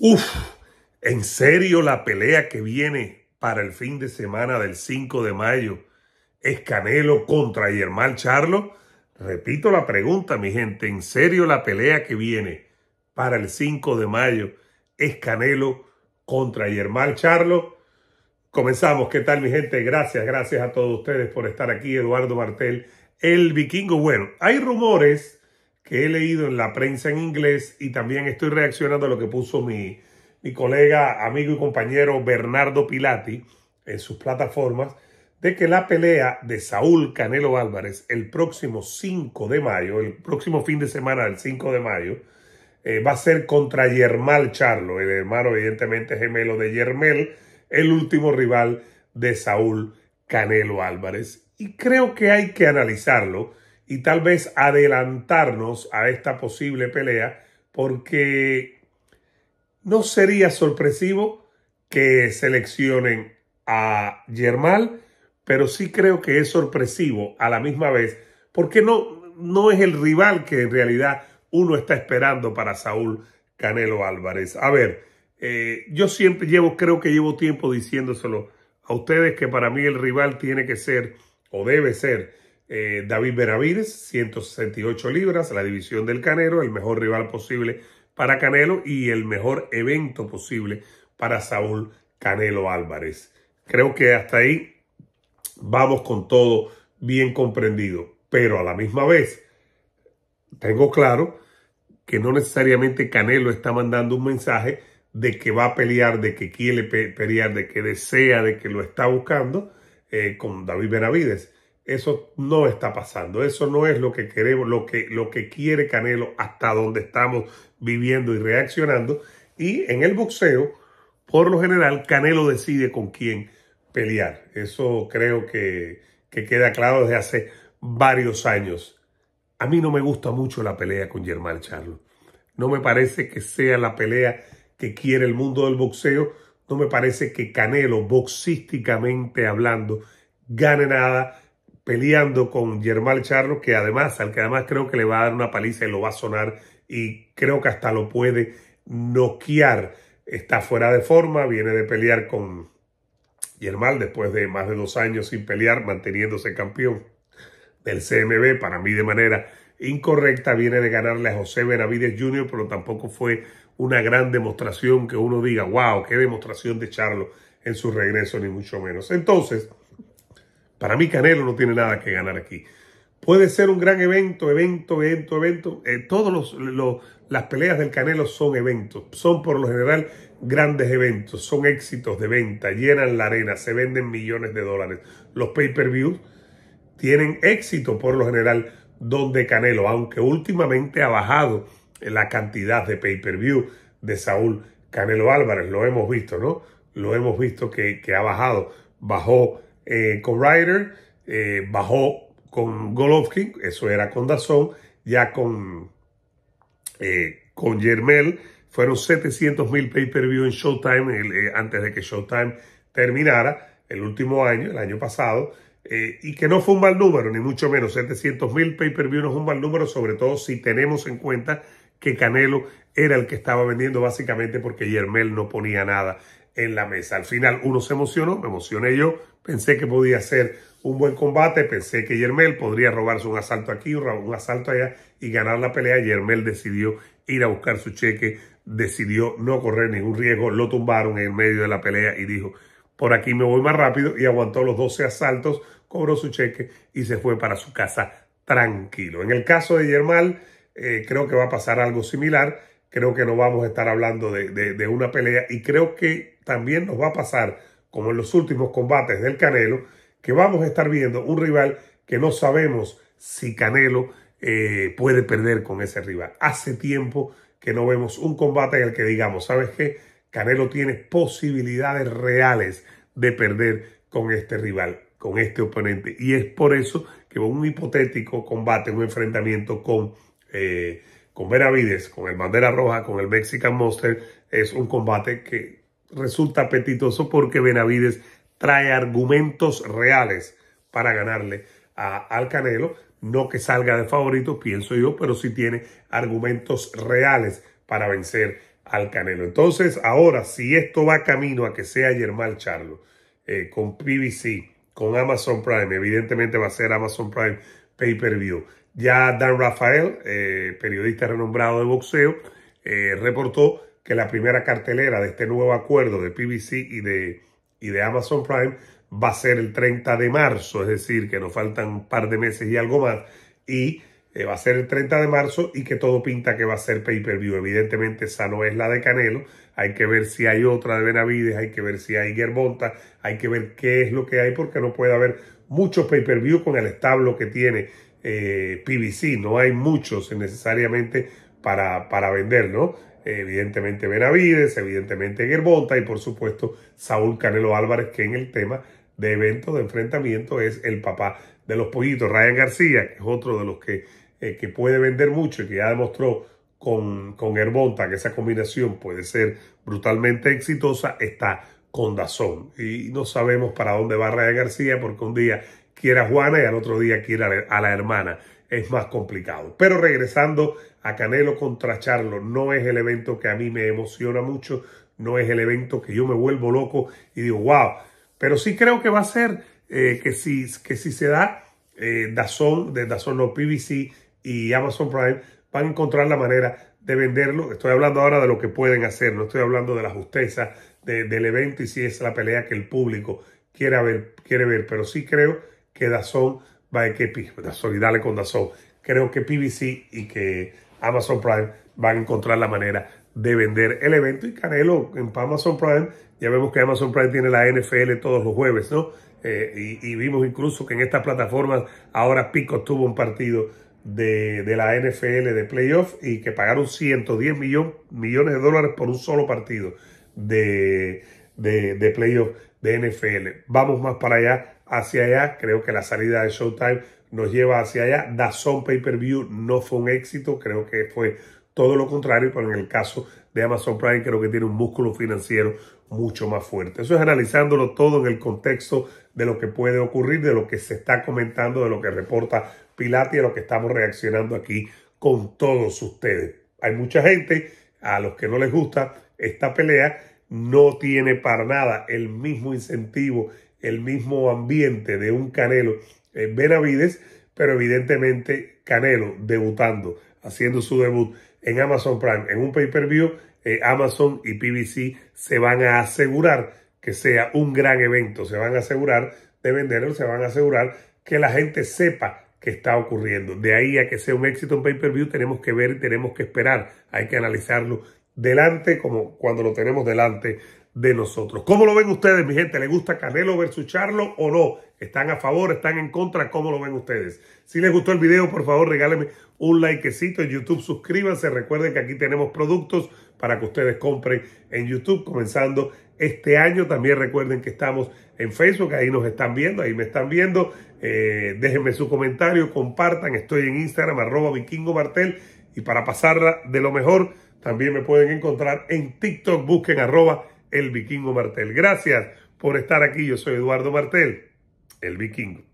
Uf, en serio la pelea que viene para el fin de semana del 5 de mayo es Canelo contra Yermal Charlo. Repito la pregunta, mi gente, en serio la pelea que viene para el 5 de mayo es Canelo contra Yermal Charlo. Comenzamos, ¿qué tal mi gente? Gracias, gracias a todos ustedes por estar aquí. Eduardo Martel, el vikingo. Bueno, hay rumores que he leído en la prensa en inglés y también estoy reaccionando a lo que puso mi, mi colega, amigo y compañero Bernardo Pilati en sus plataformas, de que la pelea de Saúl Canelo Álvarez el próximo 5 de mayo, el próximo fin de semana del 5 de mayo, eh, va a ser contra Yermal Charlo, el hermano evidentemente gemelo de Yermel, el último rival de Saúl Canelo Álvarez. Y creo que hay que analizarlo y tal vez adelantarnos a esta posible pelea porque no sería sorpresivo que seleccionen a Yermal, pero sí creo que es sorpresivo a la misma vez porque no, no es el rival que en realidad uno está esperando para Saúl Canelo Álvarez. A ver, eh, yo siempre llevo, creo que llevo tiempo diciéndoselo a ustedes que para mí el rival tiene que ser o debe ser eh, David Benavides, 168 libras, la división del Canelo, el mejor rival posible para Canelo y el mejor evento posible para Saúl Canelo Álvarez. Creo que hasta ahí vamos con todo bien comprendido, pero a la misma vez tengo claro que no necesariamente Canelo está mandando un mensaje de que va a pelear, de que quiere pelear, de que desea, de que lo está buscando eh, con David Benavides. Eso no está pasando, eso no es lo que queremos, lo que, lo que quiere Canelo hasta donde estamos viviendo y reaccionando. Y en el boxeo, por lo general, Canelo decide con quién pelear. Eso creo que, que queda claro desde hace varios años. A mí no me gusta mucho la pelea con Germán Charlo. No me parece que sea la pelea que quiere el mundo del boxeo. No me parece que Canelo, boxísticamente hablando, gane nada peleando con Germán Charlo, que además, al que además creo que le va a dar una paliza y lo va a sonar y creo que hasta lo puede noquear. Está fuera de forma, viene de pelear con Germán después de más de dos años sin pelear, manteniéndose campeón del CMB, para mí de manera incorrecta, viene de ganarle a José Benavides Jr., pero tampoco fue una gran demostración que uno diga, wow, qué demostración de Charlo en su regreso, ni mucho menos. Entonces, para mí Canelo no tiene nada que ganar aquí. Puede ser un gran evento, evento, evento, evento. Todas eh, todos los, las peleas del Canelo son eventos, son por lo general grandes eventos, son éxitos de venta, llenan la arena, se venden millones de dólares. Los pay-per-views tienen éxito por lo general donde Canelo, aunque últimamente ha bajado la cantidad de pay-per-view de Saúl Canelo Álvarez, lo hemos visto, ¿no? Lo hemos visto que, que ha bajado, bajó eh, con Ryder, eh, bajó con Golovkin, eso era con Dazón, ya con, eh, con Yermel, fueron 700 mil pay-per-view en Showtime antes de que Showtime terminara el último año, el año pasado, y que no fue un mal número, ni mucho menos, 700 mil pay-per-view no es un mal número, sobre todo si tenemos en cuenta que Canelo era el que estaba vendiendo básicamente porque Yermel no ponía nada en la mesa. Al final uno se emocionó, me emocioné yo, pensé que podía ser un buen combate, pensé que Yermel podría robarse un asalto aquí, un asalto allá y ganar la pelea. Yermel decidió ir a buscar su cheque, decidió no correr ningún riesgo, lo tumbaron en medio de la pelea y dijo, por aquí me voy más rápido y aguantó los 12 asaltos, cobró su cheque y se fue para su casa tranquilo. En el caso de Yermal, eh, creo que va a pasar algo similar. Creo que no vamos a estar hablando de una pelea y creo que también nos va a pasar, como en los últimos combates del Canelo, que vamos a estar viendo un rival que no sabemos si Canelo eh, puede perder con ese rival. Hace tiempo que no vemos un combate en el que digamos, ¿sabes qué? Canelo tiene posibilidades reales de perder con este rival, con este oponente. Y es por eso que un hipotético combate, un enfrentamiento con, eh, con Benavides, con el Bandera Roja, con el Mexican Monster, es un combate que resulta apetitoso porque Benavides trae argumentos reales para ganarle a, al Canelo. No que salga de favorito, pienso yo, pero sí tiene argumentos reales para vencer al Canelo. Entonces, ahora, si esto va camino a que sea Germán Charlo, eh, con PBC, con Amazon Prime, evidentemente va a ser Amazon Prime Pay Per View. Ya Dan Rafael, eh, periodista renombrado de boxeo, eh, reportó que la primera cartelera de este nuevo acuerdo de PBC y de, y de Amazon Prime va a ser el 30 de marzo, es decir, que nos faltan un par de meses y algo más, y eh, va a ser el 30 de marzo y que todo pinta que va a ser pay-per-view. Evidentemente esa no es la de Canelo, hay que ver si hay otra de Benavides, hay que ver si hay Germonta, hay que ver qué es lo que hay porque no puede haber muchos pay-per-view con el establo que tiene eh, PBC, no hay muchos necesariamente para, vender, ¿no? Evidentemente Benavides, evidentemente Gervonta y por supuesto Saúl Canelo Álvarez, que en el tema de eventos de enfrentamiento es el papá de los pollitos. Ryan García, que es otro de los que, eh, que puede vender mucho y que ya demostró con, con que esa combinación puede ser brutalmente exitosa, está con Dazón. Y no sabemos para dónde va Ryan García porque un día quiere a Juana y al otro día quiere a la hermana es más complicado. Pero regresando a Canelo contra Charlo, no es el evento que a mí me emociona mucho, no es el evento que yo me vuelvo loco y digo, wow. Pero sí creo que va a ser eh, que, si, que si se da, eh, Dazón, de Dazón no, PVC y Amazon Prime van a encontrar la manera de venderlo. Estoy hablando ahora de lo que pueden hacer, no estoy hablando de la justeza del evento y si es la pelea que el público quiere ver, quiere ver. Pero sí creo que Dazón va que con Dazón. Creo que PBC y que Amazon Prime van a encontrar la manera de vender el evento. Y Canelo en Amazon Prime, ya vemos que Amazon Prime tiene la NFL todos los jueves, ¿no? Eh, y, vimos incluso que en estas plataformas ahora Pico tuvo un partido de, la NFL de playoff y que pagaron 110 millones de dólares por un solo partido de, de, de playoff de NFL. Vamos más para allá hacia allá. Creo que la salida de Showtime nos lleva hacia allá. Dazón Pay Per View no fue un éxito, creo que fue todo lo contrario, pero en el caso de Amazon Prime creo que tiene un músculo financiero mucho más fuerte. Eso es analizándolo todo en el contexto de lo que puede ocurrir, de lo que se está comentando, de lo que reporta Pilati, a lo que estamos reaccionando aquí con todos ustedes. Hay mucha gente a los que no les gusta esta pelea, no tiene para nada el mismo incentivo el mismo ambiente de un Canelo eh, Benavides, pero evidentemente Canelo debutando, haciendo su debut en Amazon Prime, en un pay-per-view, eh, Amazon y PBC se van a asegurar que sea un gran evento, se van a asegurar de venderlo, se van a asegurar que la gente sepa que está ocurriendo. De ahí a que sea un éxito en pay-per-view tenemos que ver y tenemos que esperar, hay que analizarlo delante como cuando lo tenemos delante de nosotros. ¿Cómo lo ven ustedes, mi gente? ¿Le gusta Canelo versus Charlo o no? ¿Están a favor? ¿Están en contra? ¿Cómo lo ven ustedes? Si les gustó el video, por favor, regálenme un likecito en YouTube, suscríbanse. Recuerden que aquí tenemos productos para que ustedes compren en YouTube comenzando este año. También recuerden que estamos en Facebook, ahí nos están viendo, ahí me están viendo. Eh, déjenme su comentario, compartan. Estoy en Instagram, arroba vikingo martel. Y para pasarla de lo mejor, también me pueden encontrar en TikTok, busquen arroba el vikingo Martel. Gracias por estar aquí. Yo soy Eduardo Martel, el vikingo.